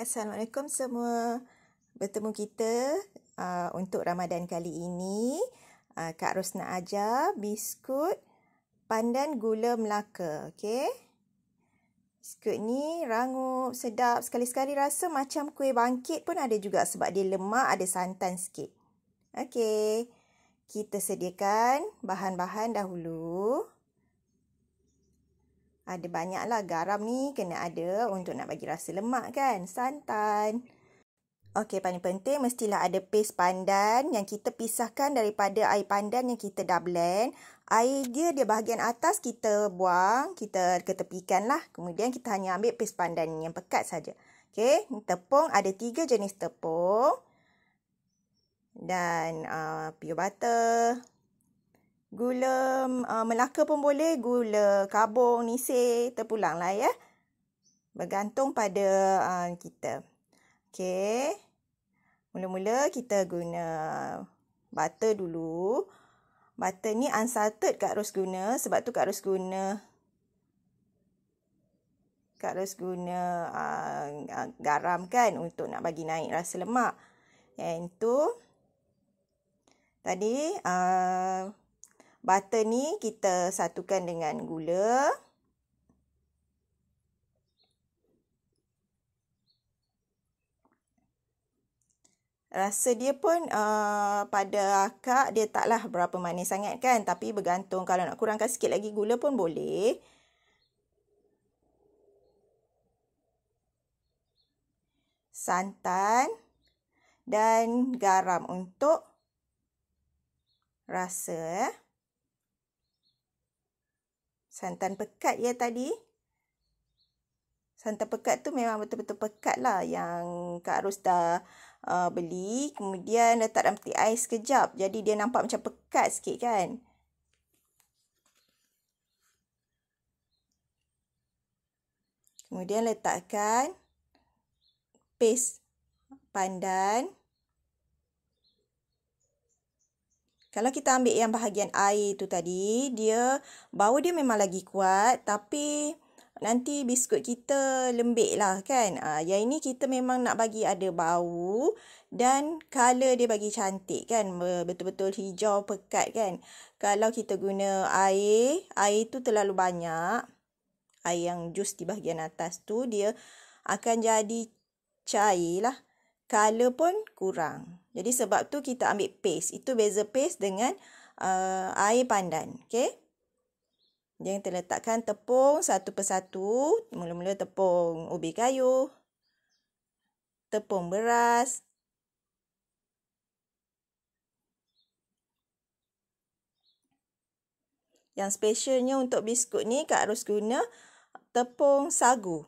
Assalamualaikum semua. Bertemu kita uh, untuk Ramadan kali ini. Uh, Kak Ros nak ajar biskut pandan gula Melaka. Okay. Biskut ni rangup, sedap. Sekali-sekali rasa macam kuih bangkit pun ada juga sebab dia lemak, ada santan sikit. Okay. Kita sediakan bahan-bahan dahulu ada banyaklah garam ni kena ada untuk nak bagi rasa lemak kan santan Okey, paling penting mestilah ada paste pandan yang kita pisahkan daripada air pandan yang kita dah blend. Air dia di bahagian atas kita buang, kita ketepikan lah. Kemudian kita hanya ambil paste pandan yang pekat saja. Okey, tepung ada tiga jenis tepung. Dan uh, pure butter gula uh, melaka pun boleh, gula kabung, nisir, terpulang lah ya. Bergantung pada uh, kita. Okay. Mula-mula kita guna butter dulu. Butter ni unsalted Kak Ros guna. Sebab tu Kak Ros guna Kak Ros guna uh, uh, garam kan untuk nak bagi naik rasa lemak. And tu tadi uh, butter ni kita satukan dengan gula. Rasa dia pun uh, pada akak dia taklah berapa manis sangat kan. Tapi bergantung kalau nak kurangkan sikit lagi gula pun boleh. Santan dan garam untuk rasa eh santan pekat ya tadi. Santan pekat tu memang betul-betul pekat lah yang Kak Ros dah uh, beli. Kemudian letak dalam peti ais sekejap. Jadi dia nampak macam pekat sikit kan. Kemudian letakkan paste pandan. Kalau kita ambil yang bahagian air tu tadi, dia bau dia memang lagi kuat tapi nanti biskut kita lembik lah kan. Ha, yang ini kita memang nak bagi ada bau dan colour dia bagi cantik kan. Betul-betul hijau pekat kan. Kalau kita guna air, air tu terlalu banyak. Air yang jus di bahagian atas tu dia akan jadi cair lah. Colour pun kurang. Jadi sebab tu kita ambil paste. Itu beza paste dengan uh, air pandan. Okay. Dia yang terletakkan tepung satu persatu. Mula-mula tepung ubi kayu. Tepung beras. Yang specialnya untuk biskut ni Kak Ros guna tepung sagu.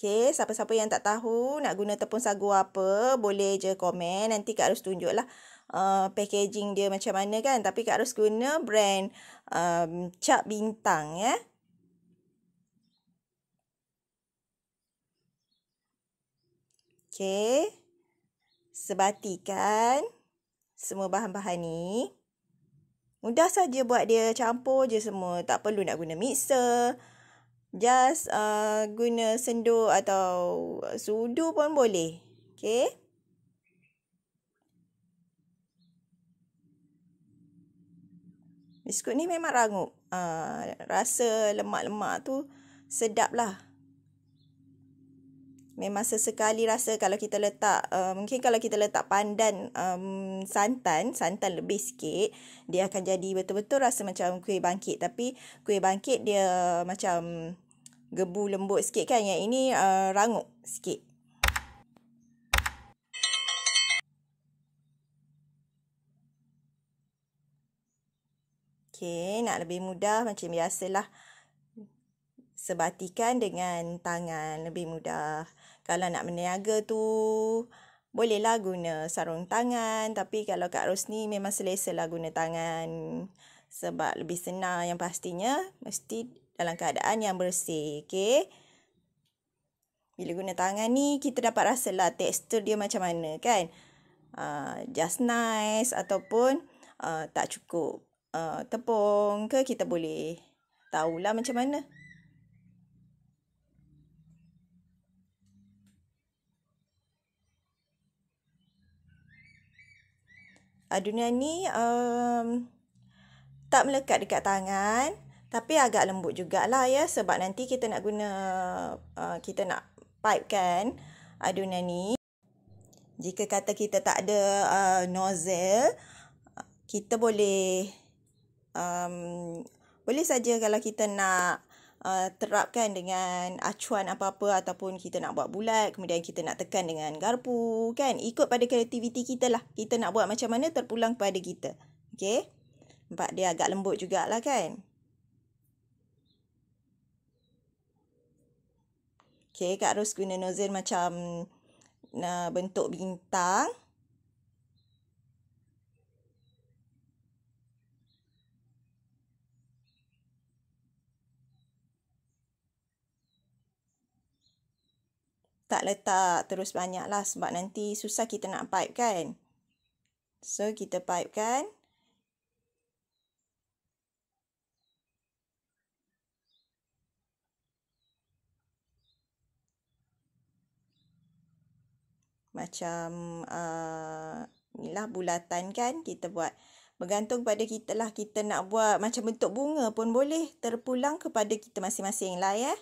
Okay, siapa-siapa yang tak tahu nak guna tepung sagu apa, boleh je komen. Nanti Kak Ros tunjuklah uh, packaging dia macam mana kan. Tapi Kak Ros guna brand um, eh, Cap Bintang ya. Okay, sebatikan semua bahan-bahan ni. Mudah saja buat dia campur je semua. Tak perlu nak guna mixer just uh, guna senduk atau sudu pun boleh. Okay. Biskut ni memang rangup. Uh, ah, rasa lemak-lemak tu sedap lah memang sesekali rasa kalau kita letak uh, mungkin kalau kita letak pandan um, santan santan lebih sikit dia akan jadi betul-betul rasa macam kuih bangkit tapi kuih bangkit dia macam gebu lembut sikit kan yang ini uh, rangup sikit Okay, nak lebih mudah macam biasalah sebatikan dengan tangan lebih mudah. Kalau nak berniaga tu, bolehlah guna sarung tangan. Tapi kalau Kak Ros ni memang selesa lah guna tangan. Sebab lebih senang yang pastinya, mesti dalam keadaan yang bersih. Okay? Bila guna tangan ni, kita dapat rasalah tekstur dia macam mana kan. Uh, just nice ataupun uh, tak cukup uh, tepung ke kita boleh tahulah macam mana. uh, dunia ni um, tak melekat dekat tangan tapi agak lembut jugalah ya sebab nanti kita nak guna uh, kita nak pipe kan uh, ni jika kata kita tak ada uh, nozzle kita boleh um, boleh saja kalau kita nak uh, terapkan dengan acuan apa-apa ataupun kita nak buat bulat kemudian kita nak tekan dengan garpu kan ikut pada kreativiti kita lah kita nak buat macam mana terpulang pada kita okey nampak dia agak lembut jugalah kan okey Kak Ros guna nozzle macam uh, bentuk bintang tak letak terus banyak lah sebab nanti susah kita nak pipe kan. So kita pipe kan. Macam uh, ni lah bulatan kan kita buat. Bergantung pada kita lah kita nak buat macam bentuk bunga pun boleh terpulang kepada kita masing-masing lah ya.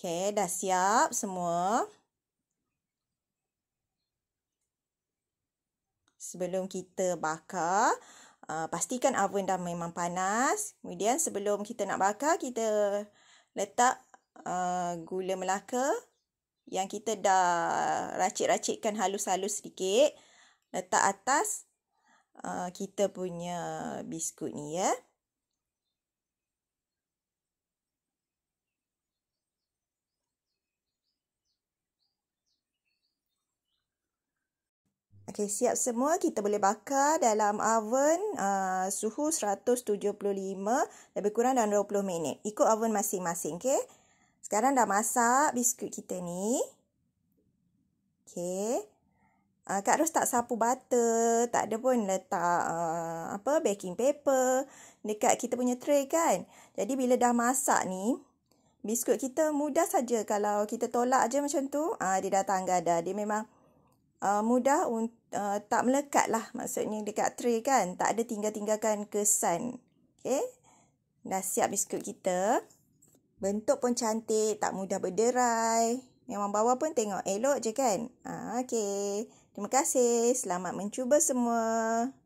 Okay, dah siap semua. Sebelum kita bakar, uh, pastikan oven dah memang panas. Kemudian sebelum kita nak bakar, kita letak uh, gula melaka yang kita dah racik-racikkan halus-halus sedikit. Letak atas uh, kita punya biskut ni ya. Yeah. Okey, siap semua. Kita boleh bakar dalam oven uh, suhu 175 lebih kurang dalam 20 minit. Ikut oven masing-masing, okey? Sekarang dah masak biskut kita ni. Okey. Uh, Kak Ros tak sapu butter, tak ada pun letak uh, apa baking paper dekat kita punya tray kan. Jadi bila dah masak ni, biskut kita mudah saja kalau kita tolak aje macam tu, uh, dia datang gada. Dia memang uh, mudah un, uh, tak melekat lah maksudnya dekat tray kan. Tak ada tinggal-tinggalkan kesan. Okay. Dah siap biskut kita. Bentuk pun cantik, tak mudah berderai. Memang bawah pun tengok elok je kan. Ha, okay. Terima kasih. Selamat mencuba semua.